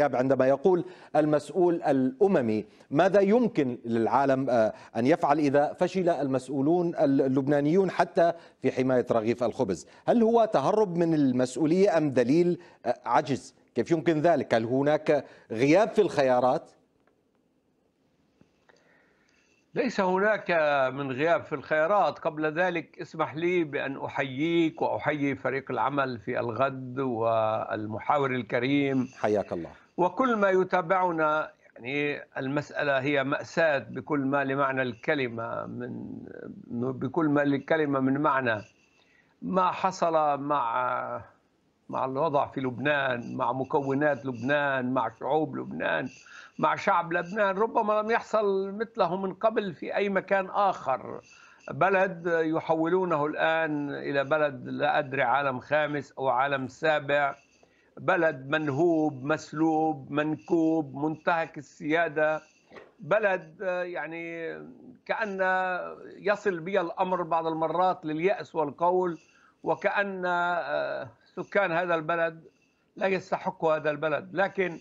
عندما يقول المسؤول الاممي ماذا يمكن للعالم آه، ان يفعل اذا فشل المسؤولون اللبنانيون حتى في حمايه رغيف الخبز، هل هو تهرب من المسؤوليه ام دليل آه، عجز؟ كيف يمكن ذلك؟ هل هناك غياب في الخيارات؟ ليس هناك من غياب في الخيارات قبل ذلك اسمح لي بأن أحييك وأحيي فريق العمل في الغد والمحاور الكريم حياك الله وكل ما يتابعنا يعني المسألة هي مأساة بكل ما لمعنى الكلمة من بكل ما للكلمة من معنى ما حصل مع مع الوضع في لبنان مع مكونات لبنان مع شعوب لبنان مع شعب لبنان ربما لم يحصل مثله من قبل في أي مكان آخر بلد يحولونه الآن إلى بلد لا أدري عالم خامس أو عالم سابع بلد منهوب مسلوب منكوب منتهك السيادة بلد آه، يعني كأن يصل بي الأمر بعض المرات لليأس والقول وكأن آه، سكان هذا البلد لا يستحقوا هذا البلد لكن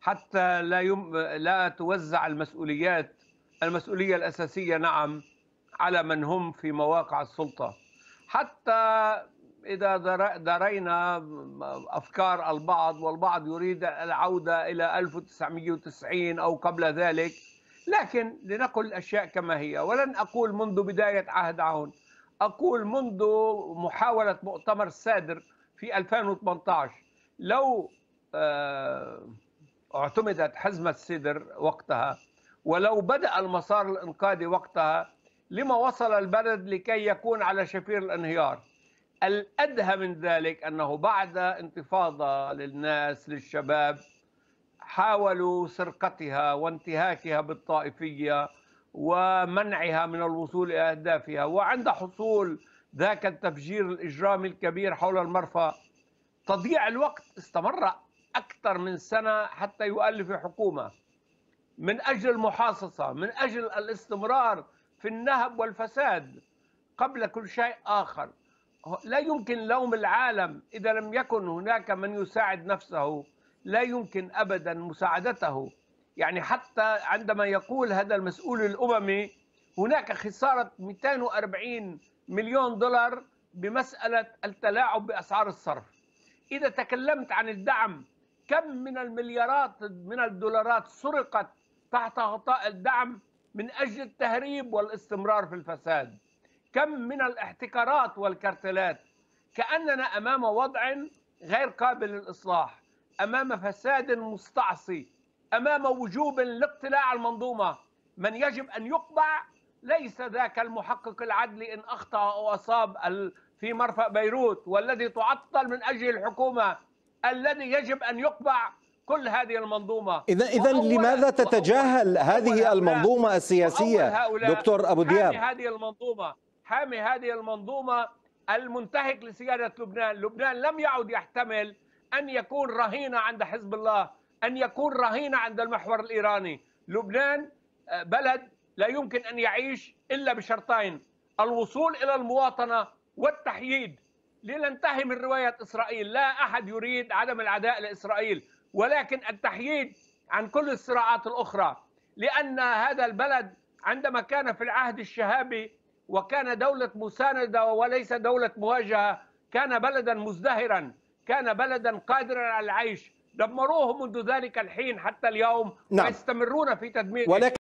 حتى لا يم... لا توزع المسؤوليات المسؤولية الأساسية نعم على من هم في مواقع السلطة حتى إذا درينا أفكار البعض والبعض يريد العودة إلى 1990 أو قبل ذلك لكن لنقل الأشياء كما هي ولن أقول منذ بداية عهد عون أقول منذ محاولة مؤتمر السادر في 2018 لو آه، اعتمدت حزمة السدر وقتها ولو بدأ المسار الإنقاذي وقتها لما وصل البلد لكي يكون على شفير الانهيار الأدهى من ذلك أنه بعد انتفاضة للناس للشباب حاولوا سرقتها وانتهاكها بالطائفية ومنعها من الوصول إلى أهدافها وعند حصول ذاك التفجير الإجرامي الكبير حول المرفأ تضييع الوقت استمر أكثر من سنة حتى يؤلف حكومة من أجل المحاصصة من أجل الاستمرار في النهب والفساد قبل كل شيء آخر لا يمكن لوم العالم إذا لم يكن هناك من يساعد نفسه لا يمكن أبدا مساعدته يعني حتى عندما يقول هذا المسؤول الأممي هناك خسارة 240 مليون دولار بمسألة التلاعب بأسعار الصرف إذا تكلمت عن الدعم كم من المليارات من الدولارات سرقت تحت غطاء الدعم من أجل التهريب والاستمرار في الفساد كم من الاحتكارات والكرتلات كأننا أمام وضع غير قابل للإصلاح أمام فساد مستعصي أمام وجوب لاقتلاع المنظومة من يجب أن يقبع ليس ذاك المحقق العدلي إن أخطأ أو أصاب في مرفأ بيروت والذي تعطل من أجل الحكومة الذي يجب أن يقبع كل هذه المنظومة إذا إذا لماذا تتجاهل هذه المنظومة السياسية دكتور أبو دياب هذه المنظومة حامي هذه المنظومة المنتهك لسيادة لبنان لبنان لم يعد يحتمل أن يكون رهينة عند حزب الله أن يكون رهينة عند المحور الإيراني لبنان آه، بلد لا يمكن أن يعيش إلا بشرطين الوصول إلى المواطنة والتحييد لننتهي من رواية إسرائيل لا أحد يريد عدم العداء لإسرائيل ولكن التحييد عن كل الصراعات الأخرى لأن هذا البلد عندما كان في العهد الشهابي وكان دولة مساندة وليس دولة مواجهة كان بلدا مزدهرا كان بلدا قادرا على العيش دمروه منذ ذلك الحين حتى اليوم نعم. ويستمرون في تدميره ولكن